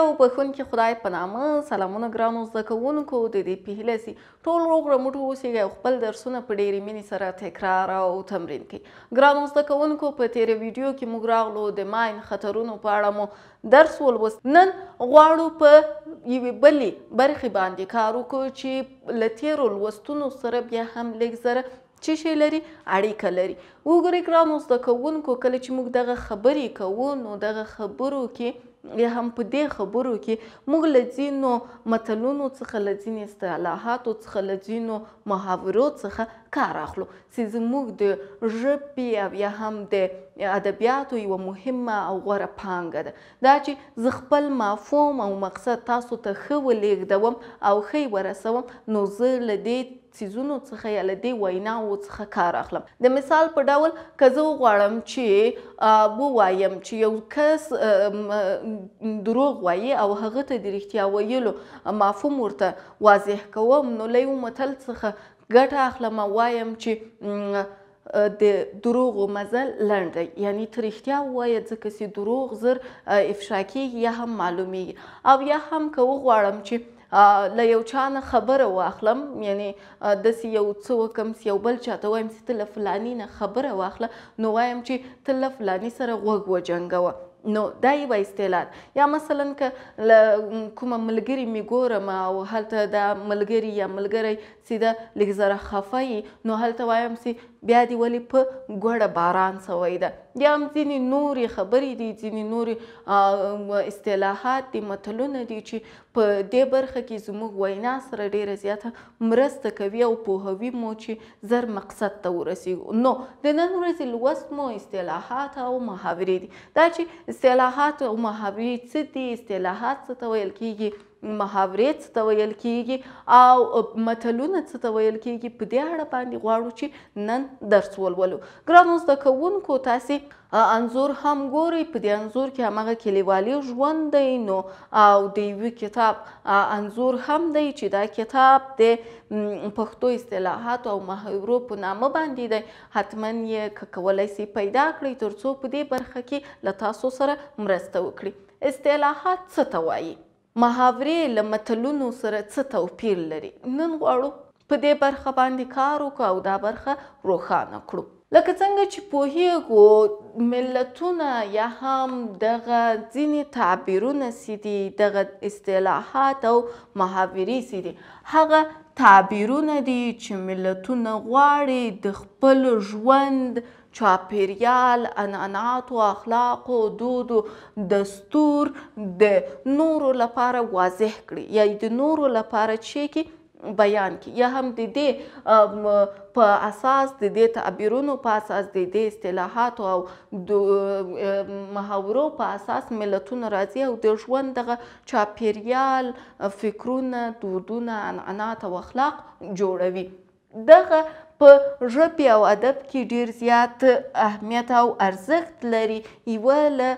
او بخونکي خدای په نامه سلامونه ګرانو زده کوونکو د دې په هیله سي ټول روغ رمټ اوسئ او خپل درسونه په ډېرې مینې سره تکرار او تمرین کړئ ګرانو زده کوونکو په تیره ویډیو کې موږ راغلو د ماین خطرونو په اړه مو درس ولوست نن غواړو په یوې بلې برخې باندې کار وکړو چې له تیرو لوستونو سره بیا هم لږ زره څه شی لري اړیکه لري وګورئ ګرانو زده کوونکو کله چې موږ دغه خبرې کوو نو دغه خبرو کې یا هم په دې خبرو کې موږ لذینو متلونو څخه لذین اصطلاحاتو څخه لذینو محاورو څخه کار اخلو چې زموږ د ژبې او یا هم د ادبیاتو یوه مهمه او غوره پانګه ده دا چې زه خپل مفهوم او مقصد تاسو ته ښه ولیږدوم او ښه یې ورسوم نو زه له دې سيزونو څخه یا لدی ویناو څخه کار اخلم د مثال په ډول کزه غواړم چې بو وایم چې یو کس دروغ وایي او هغه ته د رښتیا ویلو مفهوم ورته واضح کوم نو لیو متل څخه ګټه اخلم وایم چې د دروغ او مزل لند یعنی ترښتیا وای ځکه چې دروغ زر افشا کیږي یا هم معلومی او یا هم که وغواړم چې له یو چا نه خبره واخلم یعنی داسې یو څه وکم یو بل چاته وایم چې ته له فلاني نه خبره واخله نو وایم چې ته له فلاني سره غوږ وجنګوه نو دا یو استعلاد یا مثلا ک کوم ملګری می ګورم او هلته دا ملګری یا ملګری سیده لږ زره خفای نو هلته وایم سی بیا دی ولی په ګوړه باران سوی ده یا هم ځینې نورې خبرې دي ځینې نورې اصطلاحات دي متلونه دي چې په دې برخه کې زموږ وینا سره ډیره زیاته مرسته کوي او پوهوي مو چې زر مقصد ته ورسیږو نو د نن ورځې لوست مو اصطلاحات او محاورې دي دا چې اصطلاحات او محاورې څه دي اصطلاحات څه ته ویل کیږي محاورې څه ته ویل کیږي او متلونه څه ته ویل کیږي په دې اړه باندې غواړو چې نن درس ولولو ګرانو زده کوونکو تاسې انزور هم ګوري په دې انزور کې همغه کلیوالي ژوند دی نو او د یو کتاب انزور هم دی چې دا کتاب د پښتو اصطلاحات او محاورو په نامه باندې دی حتما یې کولای سي پیدا کړئ ترڅو په دې برخه کې له تاسو سره مرسته وکړي اصطلاحات څه ته وایي محاورې له متلونو سره څه توپیر لري نن غواړو په دې برخه باندې کار وکړو او دا برخه روښانه کړو لکه څنګه چې پوهیږو ملتونه یا هم دغه ځینې تعبیرونه سي دي دغه اصطلاحات او محاورې سي دي هغه تعبیرونه دي چې ملتونه غواړي د خپل ژوند چاپیریال عنعناتو اخلاقو دودو دستور د نورو لپاره واضح کړي یا د نورو لپاره چې کې بیان کی یا هم د دې په اساس د دې تعبیرونو په اساس د دې اصطلاحات او د محاورو په اساس ملتونه راځي او د ژوند دغه چاپیریال فکرونه دودونه عنعنات او اخلاق جوړوي دغه په ژبې او ادب کې ډیر زیات اهمیت او ارزښت لري یوه له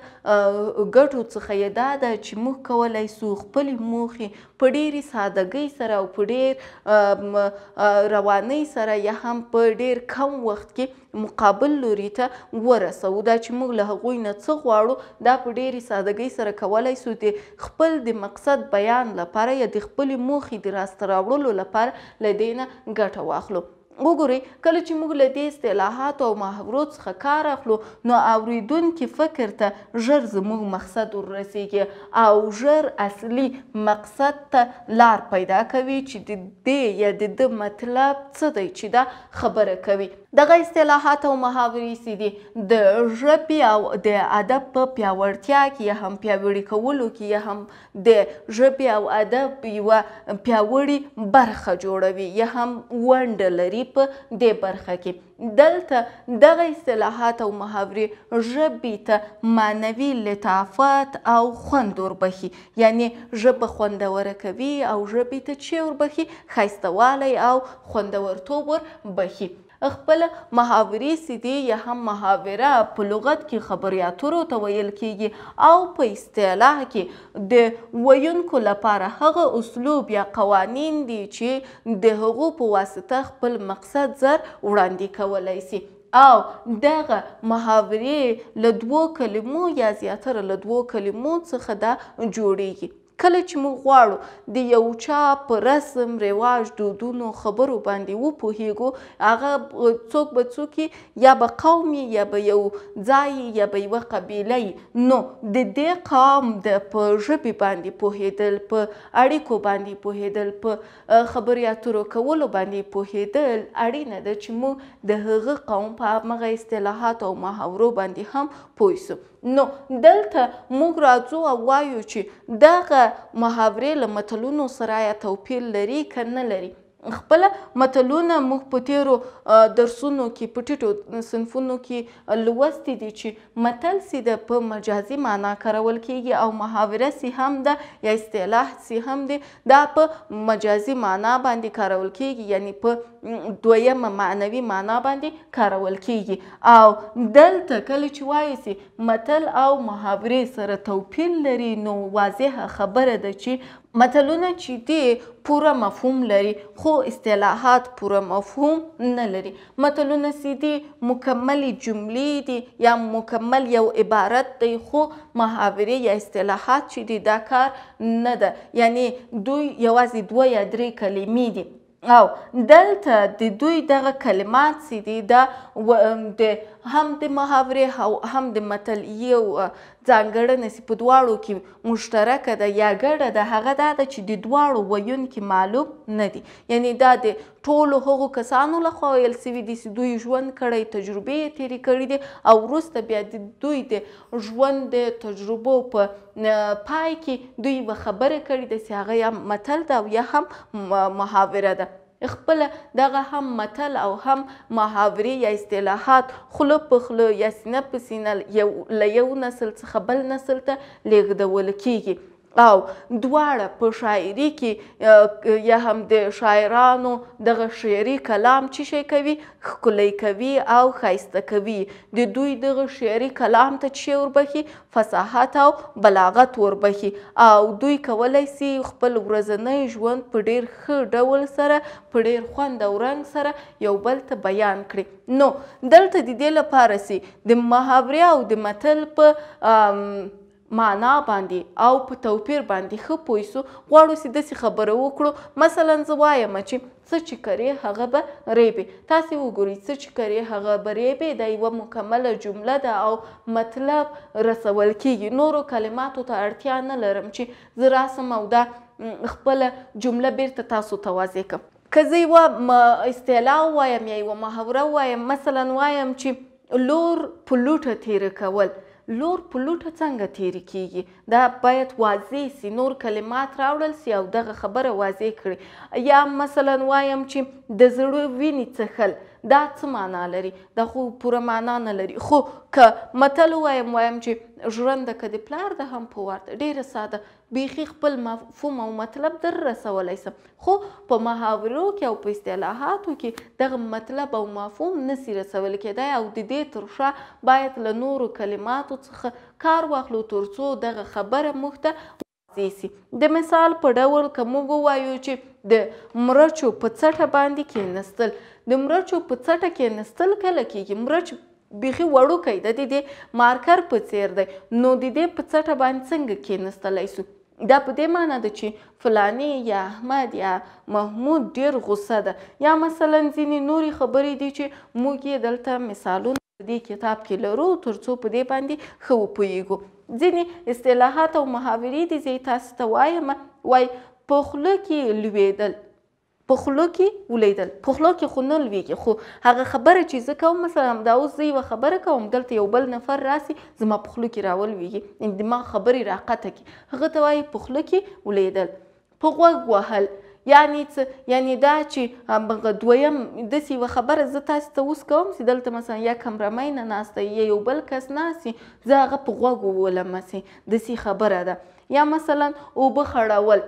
ګټو څخه یې دا ده چې موږ کولی سو خپلې موخې په ډېرې سادګۍ سره او په ډېر روانۍ سره یا هم په ډېر کم وخت کې مقابل لوري ته ورسوو دا چې موږ له هغوی نه څه غواړو دا په ډېرې سادګۍ سره کولی سو د خپل د مقصد بیان لپاره یا د خپلې موخې د لاسته راوړلو لپاره له دې نه ګټه واخلو وګورئ کله چې موږ له دې اصطلاحاتو او محاورو څخه کار اخلو نو اوریدونکي فکر ته ژر زموږ مقصد ورسیږي او ژر اصلي مقصد ته لار پیدا کوي چې د دې یا د ده مطلب څه دی چې دا خبره کوي دغه اصطلاحات او محاورې سي دي د ژبې او د ادب په پیاوړتیا کې یا هم پیاوړي کولو کې یا هم د ژبې او ادب یوه پیاوړي برخه جوړوي یا هم ونډه لري ژبپوهنې په دې برخه کې دلته دغه اصطلاحات او محاورې ژبې ته معنوي لطافت او خوند وربخي یعنی ژبه خوندوره کوي او ژبې ته چې وربخي ښایسته والی او خوندورتوب وربخي خپل محاوري سیدی یا هم محاوره په لغت کې خبرې اترو ته ویل کیږي او په اصطلاح کې د ویونکو لپاره هغه اسلوب یا قوانین دي چې د هغو په واسطه خپل مقصد زر وړاندې کولای سي او دغه محاورې له دوو کلمو یا زیاتره له دوو کلمو څخه دا جوړیږي کله چې موږ غواړو د یو چا په رسم رواج دودونو خبرو باندې وپوهیږو هغه څوک به څوک یا به قوم یا به یو ځای یا به یوه قبیله نو د دې قام د په ژبې باندې پوهیدل په اړیکو باندې پوهیدل په خبرې اترو کولو باندې پوهیدل اړینه ده چې موږ د هغه قوم په هغه اصطلاحات او محاورو باندې هم پوه شو نو دلته موږ راځو او وایو چې دغه محاورې له متلونو سره یا توپیر لري که نه لري خپل متلونه موږ په تیرو درسونو کې په ټیټو صنفونو کې لوستي دي چې متل سي د په مجازي معنا کارول کیږي او محاوره سي هم ده یا اصطلاح سي هم دی دا په مجازي معنا باندې کارول کیږي یعنی په دویمه معنوي معنا باندې کارول کیږي او دلته کله چې وایي سي متل او محاورې سره توپیر لري نو واضحه خبره ده چې متلونه چې دي پوره مفهوم لري خو اصطلاحات پوره مفهوم نه لري متلونه سیدي مکمل جملې دي یا مکمل یو عبارت دی خو محاورې یا اصطلاحات چې دي دا کار نه ده یعنی دوی یوازې دوه یا درې کلمې دي او دلته د دوی دغه کلمات سي دي دا د هم د محاورې او هم د متل یو ځانګړنه چې په دواړو کې مشترکه ده یا ګډه ده هغه دا ده چې د دواړو ویونکي معلوم نه دي یعنی دا د ټولو هغو کسانو لخوا ویل سوي دي چې دوی ژوند کړی تجربې یې تېرې کړي دي او وروسته بیا د دوی د ژوند د تجربو په پای کې دوی به خبره کړې ده چې هغه یا متل ده او یا هم محاوره ده خپل دغه هم متل او هم محاورې یا اصطلاحات خوله په خوله یا سینه په سینه له یو نسل څخه بل نسل ته لیږدول کیږي او دواړه په شاعري کې یا هم د شاعرانو دغه شعري کلام چې شی کوي ښکلی کوي او ښایسته کوي د دوی دغه شعري کلام ته چې وربخي فصاحت او بلاغت وربخي او دوی کولی سي خپل ورځنی ژوند په ډیر ښه ډول سره په ډیر خوند او رنګ سره یو بل ته بیان کړي نو دلته د دې لپاره سي د محاورې او د متل په معنا باندې او په توپیر باندې ښه پوه سو غواړو چې داسې خبره وکړو مثلا زه وایم چې څه چې کرې هغه به ریبې تاسې وګورئ څه چې کرې هغه به ریبې دا یوه مکمله جمله ده او مطلب رسول کیږي نورو کلماتو ته اړتیا نه لرم چې زه راسم او دا خپله جمله بیرته تاسو ته واضح کړم که زه یوه اصطلاح وایم یا یوه محاوره وایم مثلا وایم چې لور په لوټه تېره کول لور په لوټه څنګه تیری کیږي دا باید واضح سي نور کلمات راوړل سي او دغه خبره واضح کړي یا مثلا وایم چې د زړه وینې څخل دا څه معنا لري دا خو پوره معنا نه لري خو که متل وایم وایم چې ژرنده که د پلار د هم په ورته ډیره ساده بیخي خپل مفهوم او مطلب در رسولی سم خو په محاورو کې او په اصطلاحاتو کې دغه مطلب او مفهوم نسی رسول کېدای او د دې ترشا باید له نورو کلماتو څخه کار واخلو ترڅو دغه خبره موږ ته شي د مثال په ډول که موږ ووایو چې د مرچو په څټه باندې کېنستل د مرچو په څټه کېنستل کله کېږي مرچ بیخي وړوکی د دې مارکر په څیر دی نو د دې په څټه باندې څنګه کېنستلی سو دا په دې معنی ده چې فلانی یا احمد یا محمود ډیر غصه ده یا مثلا ځینې نورې خبرې دي چې موږ یې دلته مثالونه دې کتاب کې لرو ترڅو په دې باندې ښه وپوهیږو ځینې اصطلاحات او محاورې دي زه یې تاسو ته وایم وایي په خوله کې لویدل په خوله کې ولیدل په خوله کې خو نه لویږي خو هغه خبره چې زه کوم مثلا همدا اوس زه یوه خبره کوم دلته یو بل نفر راسي زما په خوله کې راولویږي دماغ خبرې راقطه کړي هغه ته وایي په خوله کې ولیدل په غوږ وهل یعنی څه یعنی دا چې هغه دویم داسې یوه خبره زه تاسې ته اوس کوم چې دلته مثلا یا کمرمۍ نه ناسته یا یو بل کس ناست زه هغه په غوږ وولم داسې خبره ده یا مثلا اوبه خړول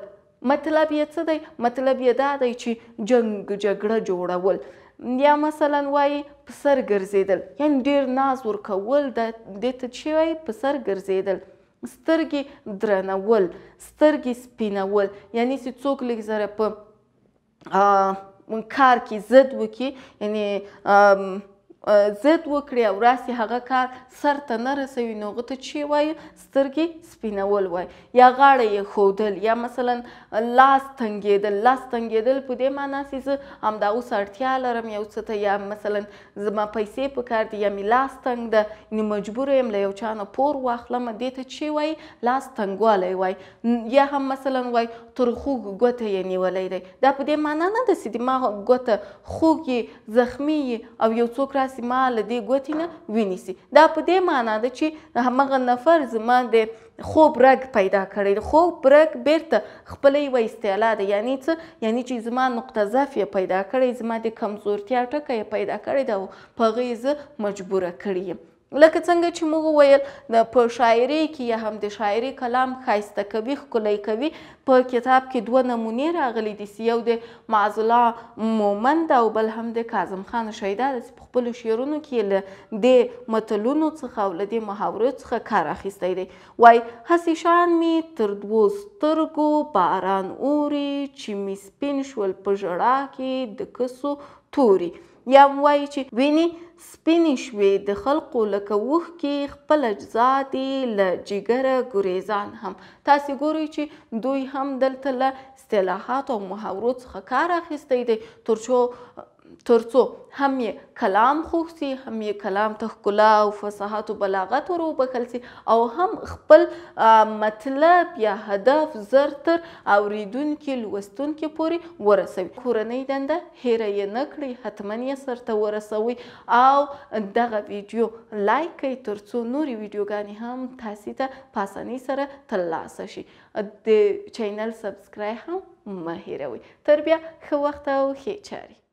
مطلب یې څه دی مطلب یې دا دی چې جنگ جګړه جوړول یا مثلا وایي په سر ګرځېدل یعنی ډېر ناز ورکول د دې ته چې وایي په سر ګرځېدل سترګې درنول سترګې سپینول یعنی چې څوک لږ زره په کار کې ضد وکړي یعنی زد وکړي او راسي هغه کار سر ته نه رسوي نو هغه ته چې وایي سترګې سپینول وایي یا غاړه یې ښودل یا مثلا لاس تنګېدل لاس تنګېدل په دې معنا چې زه همدا اوس اړتیا لرم یو څه ته یا مثلا زما پیسې په کار دي یا مې لاس تنګ ده نو مجبور یم له یو چا نه پور واخلم دې ته چې وایي لاس تنګوالی وایي یا هم مثلا وایي تر خوږ ګوته یې نیولی دی دا په دې معنا نه ده چې دماغ ګوته خوږ یې زخمي او یو څوک راسي داسې ما له دې ګوتې نه ونیسي دا په دې معنا ده چې همغه نفر زما د خوب رګ پیدا کړی د خوب رګ بیرته خپله یوه اصطلاح ده یعنی څه یعنی چې زما نقطه ضعف یې پیدا کړی زما د کمزورتیا ټکی پیدا کړی ده او په هغه یې زه مجبوره کړی یم لکه څنګه چې موږ ویل د په شاعري کې یا هم د شاعري کلام خایسته کوي ښکلی کوي په کتاب کې دوه نمونې راغلي دي یو د معزله مومند او بل هم د کاظم خان شیدا د خپلو شعرونو کې له دې متلونو څخه او له دې محاورو څخه کار اخیستی دی وای هسې شان مې تر دوو سترګو باران اوري چې مې سپین شول په ژړا کې د کسو توري یا وایي چې ویني سپینې شوې د خلقو لکه اوښکې خپل اجزا دي له جګره ګریزان هم تاسې ګورئ چې دوی هم دلته له اصطلاحاتو او محاورو څخه کار اخیستی دی تر څو ترڅو هم یې کلام خوښ سي هم یې کلام ته ښکلا او فصاحت او بلاغت ور وبخل سي او هم خپل مطلب یا هدف زر تر اورېدونکي لوستونکي پورې ورسوي کورنۍ دنده هیره یې نه کړئ حتما یې سرته ورسوي او دغه ویډیو لایک کړئ ترڅو نورې ویډیوګانې هم تاسې ته په اسانۍ سره ترلاسه شي د چینل سبسکرایب هم مه هیروئ تر بیا ښه وخت او ښې چارې